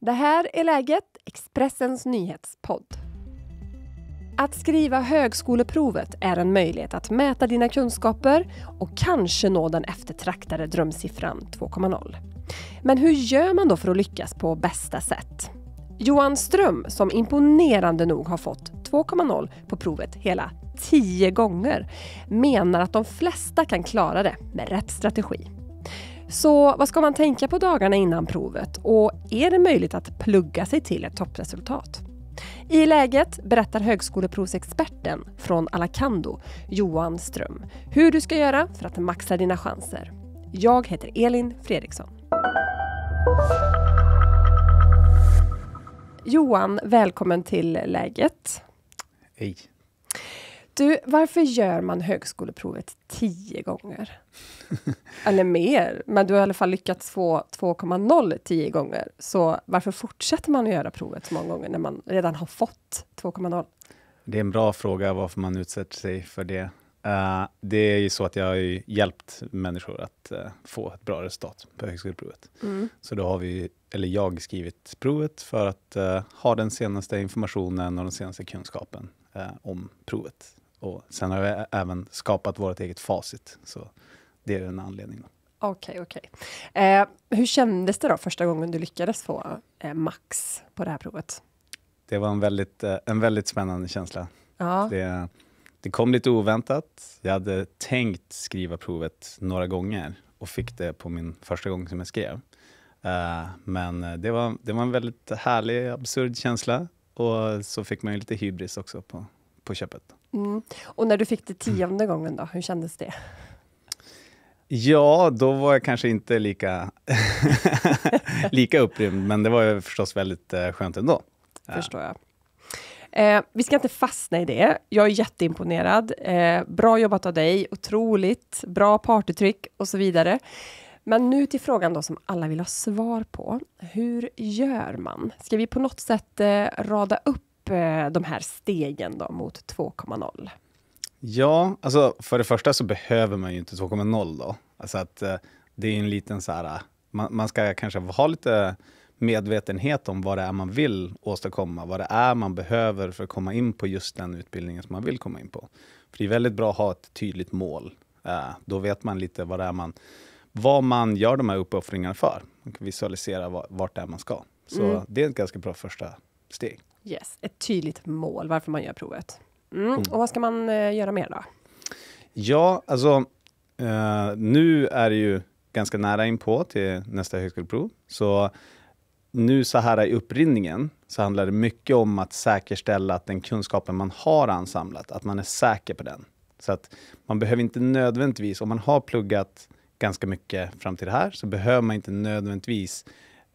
Det här är läget, Expressens nyhetspodd. Att skriva högskoleprovet är en möjlighet att mäta dina kunskaper och kanske nå den eftertraktade drömsiffran 2,0. Men hur gör man då för att lyckas på bästa sätt? Johan Ström, som imponerande nog har fått 2,0 på provet hela tio gånger, menar att de flesta kan klara det med rätt strategi. Så vad ska man tänka på dagarna innan provet och är det möjligt att plugga sig till ett toppresultat? I läget berättar högskoleprovsexperten från Alakando, Johan Ström, hur du ska göra för att maxa dina chanser. Jag heter Elin Fredriksson. Johan, välkommen till läget. Hej. Du, varför gör man högskoleprovet tio gånger? Eller mer, men du har i alla fall lyckats få 2,0 tio gånger. Så varför fortsätter man att göra provet så många gånger när man redan har fått 2,0? Det är en bra fråga varför man utsätter sig för det. Uh, det är ju så att jag har hjälpt människor att uh, få ett bra resultat på högskoleprovet. Mm. Så då har vi, eller jag, skrivit provet för att uh, ha den senaste informationen och den senaste kunskapen om provet och sen har vi även skapat vårt eget facit. Så det är en anledning. Okej, okay, okej. Okay. Eh, hur kändes det då första gången du lyckades få eh, max på det här provet? Det var en väldigt, eh, en väldigt spännande känsla. Ja. Det, det kom lite oväntat. Jag hade tänkt skriva provet några gånger och fick det på min första gång som jag skrev. Eh, men det var, det var en väldigt härlig, absurd känsla. Och så fick man ju lite hybris också på, på köpet. Mm. Och när du fick det tionde gången då, hur kändes det? Ja, då var jag kanske inte lika, lika upprymd, men det var förstås väldigt eh, skönt ändå. Förstår jag. Eh, vi ska inte fastna i det. Jag är jätteimponerad. Eh, bra jobbat av dig, otroligt. Bra partytryck och så vidare. Men nu till frågan då som alla vill ha svar på. Hur gör man? Ska vi på något sätt eh, rada upp Eh, de här stegen då mot 2,0? Ja, alltså för det första så behöver man ju inte 2,0 då. Alltså att eh, det är en liten så här, eh, man, man ska kanske ha lite medvetenhet om vad det är man vill åstadkomma, vad det är man behöver för att komma in på just den utbildningen som man vill komma in på. För det är väldigt bra att ha ett tydligt mål. Då vet man lite vad det är man, vad man gör de här uppoffringarna för. Man kan visualisera vart det är man ska. Så mm. det är ett ganska bra första steg. Yes, ett tydligt mål varför man gör provet. Mm. Mm. Och vad ska man eh, göra mer då? Ja, alltså eh, nu är det ju ganska nära inpå till nästa högskoleprov. Så nu så här i upprinningen så handlar det mycket om att säkerställa att den kunskapen man har ansamlat, att man är säker på den. Så att man behöver inte nödvändigtvis, om man har pluggat ganska mycket fram till det här, så behöver man inte nödvändigtvis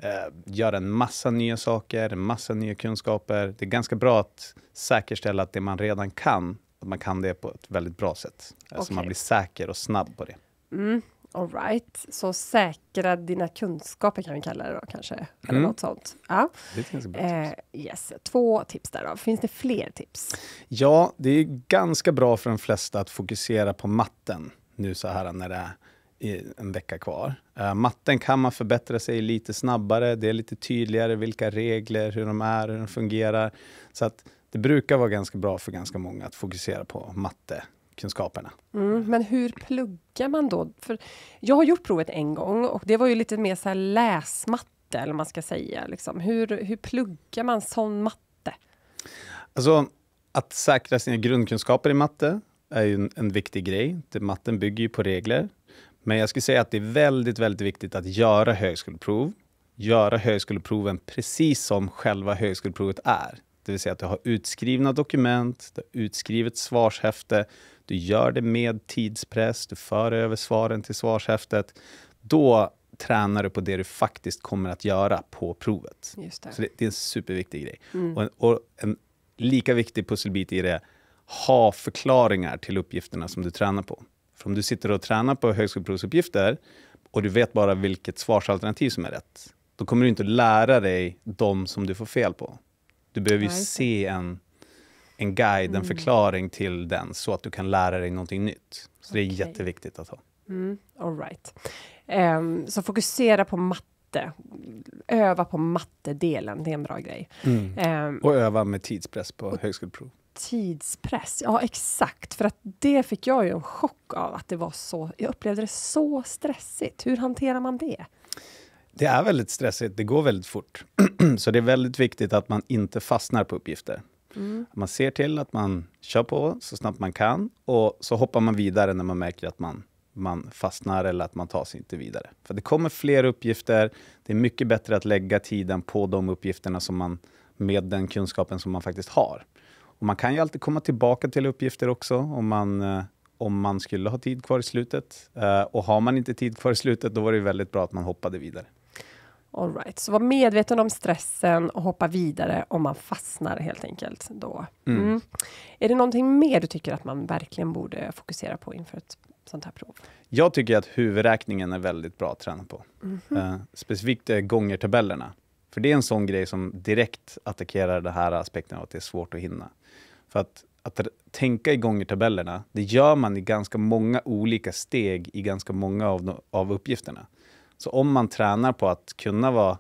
Eh, göra en massa nya saker, en massa nya kunskaper. Det är ganska bra att säkerställa att det man redan kan, att man kan det på ett väldigt bra sätt. Okay. Så alltså man blir säker och snabb på det. Mm. All right. Så säkra dina kunskaper kan vi kalla det då kanske, mm. eller något sånt. Ja. Eh, yes. Två tips där då. Finns det fler tips? Ja, det är ganska bra för de flesta att fokusera på matten nu så här när det är en vecka kvar. Uh, matten kan man förbättra sig lite snabbare. Det är lite tydligare vilka regler, hur de är, hur de fungerar. Så att det brukar vara ganska bra för ganska många att fokusera på mattekunskaperna. Mm, men hur pluggar man då? För jag har gjort provet en gång och det var ju lite mer så här läsmatte, eller man ska säga. Liksom. Hur, hur pluggar man sån matte? Alltså, att säkra sina grundkunskaper i matte är ju en, en viktig grej. Det, matten bygger ju på regler. Men jag skulle säga att det är väldigt, väldigt viktigt att göra högskoleprov. Göra högskoleproven precis som själva högskoleprovet är. Det vill säga att du har utskrivna dokument, du har utskrivet svarshäfte, du gör det med tidspress, du för över svaren till svarshäftet. Då tränar du på det du faktiskt kommer att göra på provet. Just det. Så det, det är en superviktig grej. Mm. Och, en, och en lika viktig pusselbit i det, ha förklaringar till uppgifterna som du tränar på. För om du sitter och tränar på högskoleprovsuppgifter och du vet bara vilket svarsalternativ som är rätt, då kommer du inte lära dig de som du får fel på. Du behöver ju Nej. se en, en guide, mm. en förklaring till den, så att du kan lära dig någonting nytt. Så okay. det är jätteviktigt att ha. Mm. All right. Um, så fokusera på matte. Öva på mattedelen, det är en bra grej. Mm. Um, och öva med tidspress på högskoleprov. Tidspress, ja exakt. För att det fick jag ju en chock av. att det var så, Jag upplevde det så stressigt. Hur hanterar man det? Det är väldigt stressigt, det går väldigt fort. så det är väldigt viktigt att man inte fastnar på uppgifter. Mm. Man ser till att man kör på så snabbt man kan och så hoppar man vidare när man märker att man, man fastnar eller att man tar sig inte vidare. För det kommer fler uppgifter. Det är mycket bättre att lägga tiden på de uppgifterna som man med den kunskapen som man faktiskt har man kan ju alltid komma tillbaka till uppgifter också om man, eh, om man skulle ha tid kvar i slutet. Eh, och har man inte tid kvar i slutet, då var det väldigt bra att man hoppade vidare. All right. Så var medveten om stressen och hoppa vidare om man fastnar helt enkelt. Då. Mm. Mm. Är det någonting mer du tycker att man verkligen borde fokusera på inför ett sånt här prov? Jag tycker att huvudräkningen är väldigt bra att träna på. Mm -hmm. uh, specifikt gångertabellerna. För det är en sån grej som direkt attackerar den här aspekten av att det är svårt att hinna. För att, att tänka igång i tabellerna, det gör man i ganska många olika steg i ganska många av, av uppgifterna. Så om man tränar på att kunna vara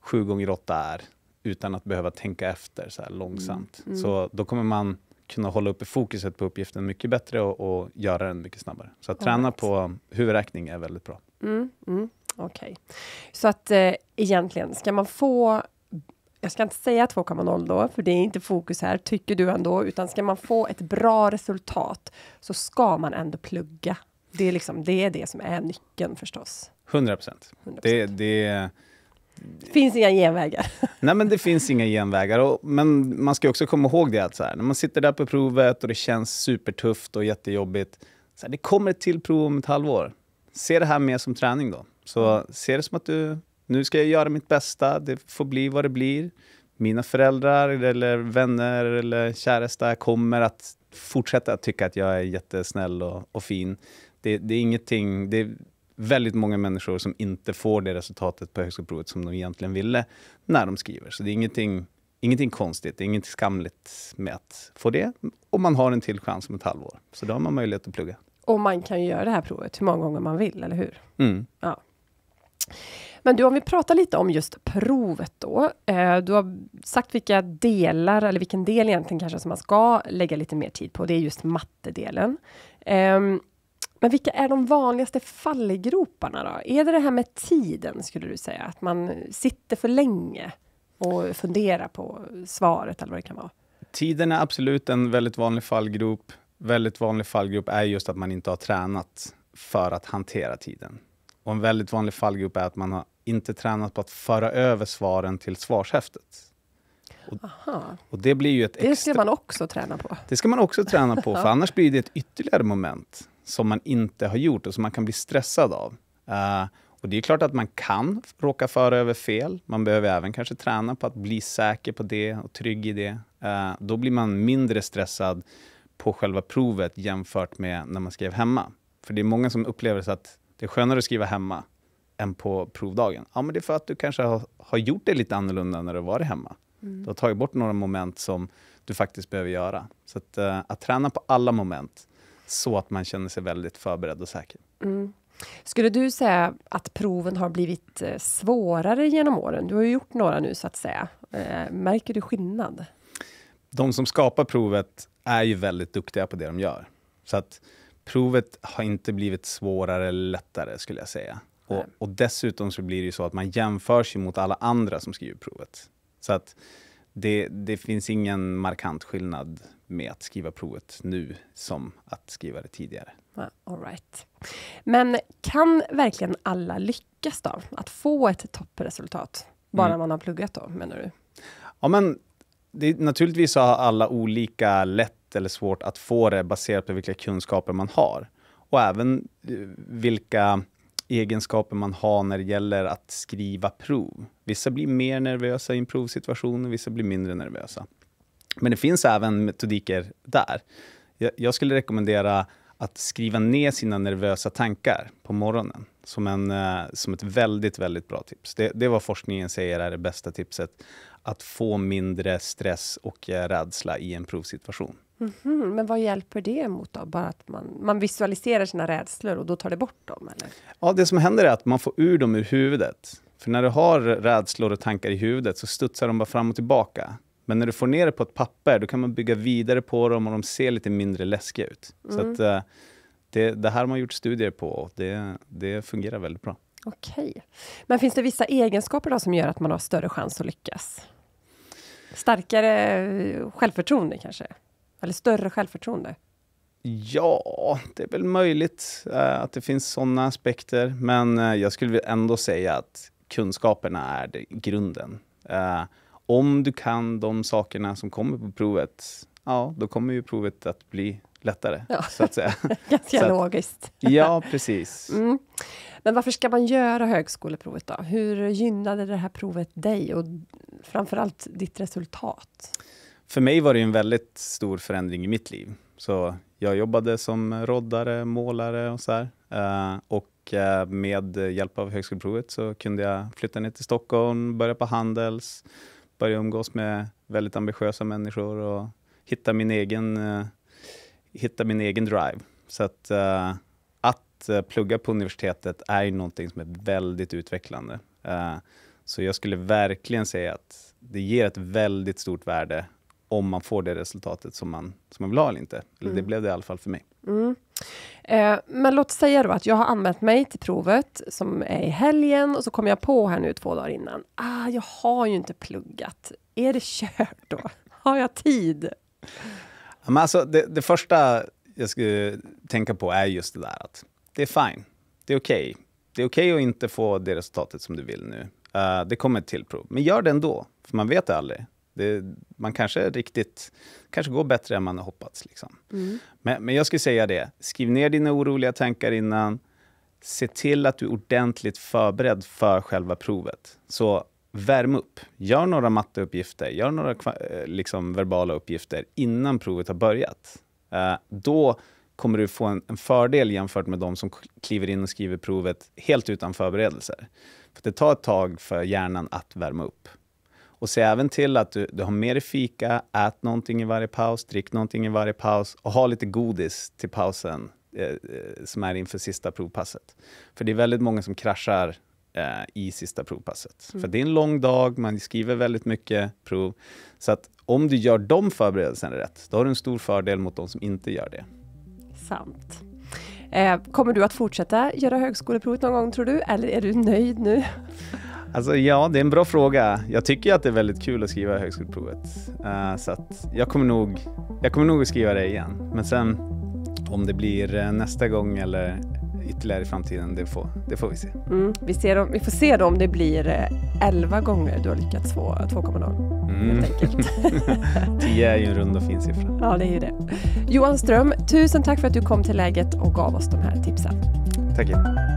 sju gånger åtta, är utan att behöva tänka efter så här långsamt, mm. Mm. så då kommer man kunna hålla uppe fokuset på uppgiften mycket bättre och, och göra den mycket snabbare. Så att träna på huvudräkning är väldigt bra. Mm. mm. Okej. Okay. Så att eh, egentligen, ska man få jag ska inte säga 2,0 då, för det är inte fokus här, tycker du ändå, utan ska man få ett bra resultat så ska man ändå plugga. Det är, liksom, det, är det som är nyckeln förstås. 100 procent. Det, det, finns inga genvägar. Nej, men det finns inga genvägar. Och, men man ska också komma ihåg det att så här, när man sitter där på provet och det känns supertufft och jättejobbigt, så här, det kommer ett till prov om ett halvår. Se det här mer som träning då. Så se det som att du, nu ska jag göra mitt bästa, det får bli vad det blir. Mina föräldrar eller vänner eller käresta kommer att fortsätta tycka att jag är jättesnäll och, och fin. Det, det, är ingenting, det är väldigt många människor som inte får det resultatet på högskoleprovet som de egentligen ville när de skriver. Så det är ingenting, ingenting konstigt, det är inget skamligt med att få det. Och man har en till chans om ett halvår, så då har man möjlighet att plugga. Och man kan ju göra det här provet hur många gånger man vill, eller hur? Mm. Ja. Men du, om vi pratar lite om just provet då. Eh, du har sagt vilka delar, eller vilken del egentligen kanske som man ska lägga lite mer tid på. Det är just mattedelen. Ehm, men vilka är de vanligaste fallgroparna då? Är det det här med tiden, skulle du säga? Att man sitter för länge och funderar på svaret eller vad det kan vara? Tiden är absolut en väldigt vanlig fallgrop. Väldigt vanlig fallgrop är just att man inte har tränat för att hantera tiden. Och en väldigt vanlig fallgrop är att man har inte tränat på att föra över svaren till svarshäftet. Och, och, det blir ju ett extra... ska man också träna på. Det ska man också träna på, för annars blir det ett ytterligare moment som man inte har gjort och som man kan bli stressad av. Uh, och det är klart att man kan råka föra över fel. Man behöver även kanske träna på att bli säker på det och trygg i det. Uh, då blir man mindre stressad på själva provet jämfört med när man skrev hemma. För det är många som upplever att det är skönare att skriva hemma än på provdagen. Ja, men det är för att du kanske har, har gjort det lite annorlunda när du varit hemma. Mm. Du har tagit bort några moment som du faktiskt behöver göra. Så att, uh, att träna på alla moment så att man känner sig väldigt förberedd och säker. Mm. Skulle du säga att proven har blivit eh, svårare genom åren? Du har ju gjort några nu så att säga. Eh, märker du skillnad? De som skapar provet är ju väldigt duktiga på det de gör. Så att provet har inte blivit svårare eller lättare skulle jag säga. Och, och, dessutom så blir det ju så att man jämför sig mot alla andra som skriver provet. Så att det, det finns ingen markant skillnad med att skriva provet nu som att skriva det tidigare. All right. Men kan verkligen alla lyckas då? Att få ett toppresultat? Bara mm. man har pluggat då, menar du? Ja, men det, naturligtvis har alla olika lätt eller svårt att få det baserat på vilka kunskaper man har. Och även eh, vilka egenskaper man har när det gäller att skriva prov. Vissa blir mer nervösa i en provsituation och vissa blir mindre nervösa. Men det finns även metodiker där. Jag skulle rekommendera att skriva ner sina nervösa tankar på morgonen som, en, eh, som ett väldigt, väldigt bra tips. Det, det är vad forskningen säger är det bästa tipset. Att få mindre stress och eh, rädsla i en provsituation. Mm -hmm. Men vad hjälper det mot då? Bara att man, man visualiserar sina rädslor och då tar det bort dem? Eller? Ja, det som händer är att man får ur dem ur huvudet. För när du har rädslor och tankar i huvudet så studsar de bara fram och tillbaka. Men när du får ner det på ett papper, då kan man bygga vidare på dem och de ser lite mindre läskiga ut. Mm. Så att, eh, det, det, här har man gjort studier på och det, det fungerar väldigt bra. Okej. Men finns det vissa egenskaper då som gör att man har större chans att lyckas? Starkare eh, självförtroende kanske? Eller större självförtroende? Ja, det är väl möjligt eh, att det finns sådana aspekter. Men eh, jag skulle ändå säga att kunskaperna är det, grunden. Eh, om du kan de sakerna som kommer på provet, ja, då kommer ju provet att bli lättare. Ja. Så att säga. Ganska logiskt. ja, precis. Mm. Men varför ska man göra högskoleprovet då? Hur gynnade det här provet dig och framförallt ditt resultat? för mig var det en väldigt stor förändring i mitt liv. Så jag jobbade som roddare, målare och så här. Eh, och eh, med hjälp av högskoleprovet så kunde jag flytta ner till Stockholm, börja på Handels, börja umgås med väldigt ambitiösa människor och hitta min egen, eh, hitta min egen drive. Så att, att plugga på universitetet är ju någonting som är väldigt utvecklande. så jag skulle verkligen säga att det ger ett väldigt stort värde om man får det resultatet som man, som man vill ha eller inte. Eller mm. Det blev det i alla fall för mig. Mm. Eh, men låt säga då att jag har anmält mig till provet som är i helgen och så kom jag på här nu två dagar innan. Ah, jag har ju inte pluggat. Är det kört då? Har jag tid? Ja, men alltså, det, det, första jag skulle tänka på är just det där att det är fine. Det är okej. Okay. Det är okej okay att inte få det resultatet som du vill nu. Uh, det kommer ett till prov. Men gör det ändå, för man vet aldrig. Det, man kanske riktigt, kanske går bättre än man har hoppats. Liksom. Mm. Men, men jag skulle säga det, skriv ner dina oroliga tankar innan. Se till att du är ordentligt förberedd för själva provet. Så värm upp. Gör några matteuppgifter, gör några eh, liksom, verbala uppgifter innan provet har börjat. Uh, då kommer du få en, en, fördel jämfört med de som kliver in och skriver provet helt utan förberedelser. För Det tar ett tag för hjärnan att värma upp. Och se även till att du, du har med dig fika, ät någonting i varje paus, drick någonting i varje paus och ha lite godis till pausen eh, eh, som är inför sista provpasset. För det är väldigt många som kraschar eh, i sista provpasset. Mm. För det är en lång dag, man skriver väldigt mycket prov. Så att om du gör de förberedelserna rätt, då har du en stor fördel mot de som inte gör det. Sant. Eh, kommer du att fortsätta göra högskoleprovet någon gång tror du, eller är du nöjd nu? Alltså ja, det är en bra fråga. Jag tycker att det är väldigt kul att skriva högskoleprovet. Uh, så att jag kommer, nog, jag kommer nog att skriva det igen. Men sen om det blir eh, nästa gång eller ytterligare i framtiden, det får, det får vi se. Mm, vi, ser om, vi får se då om det blir 11 eh, gånger du har lyckats få 2,0 mm. helt enkelt. 10 är ju en rund och fin siffra. Ja, det är ju det. Johan Ström, tusen tack för att du kom till läget och gav oss de här tipsen. Tack. Igen.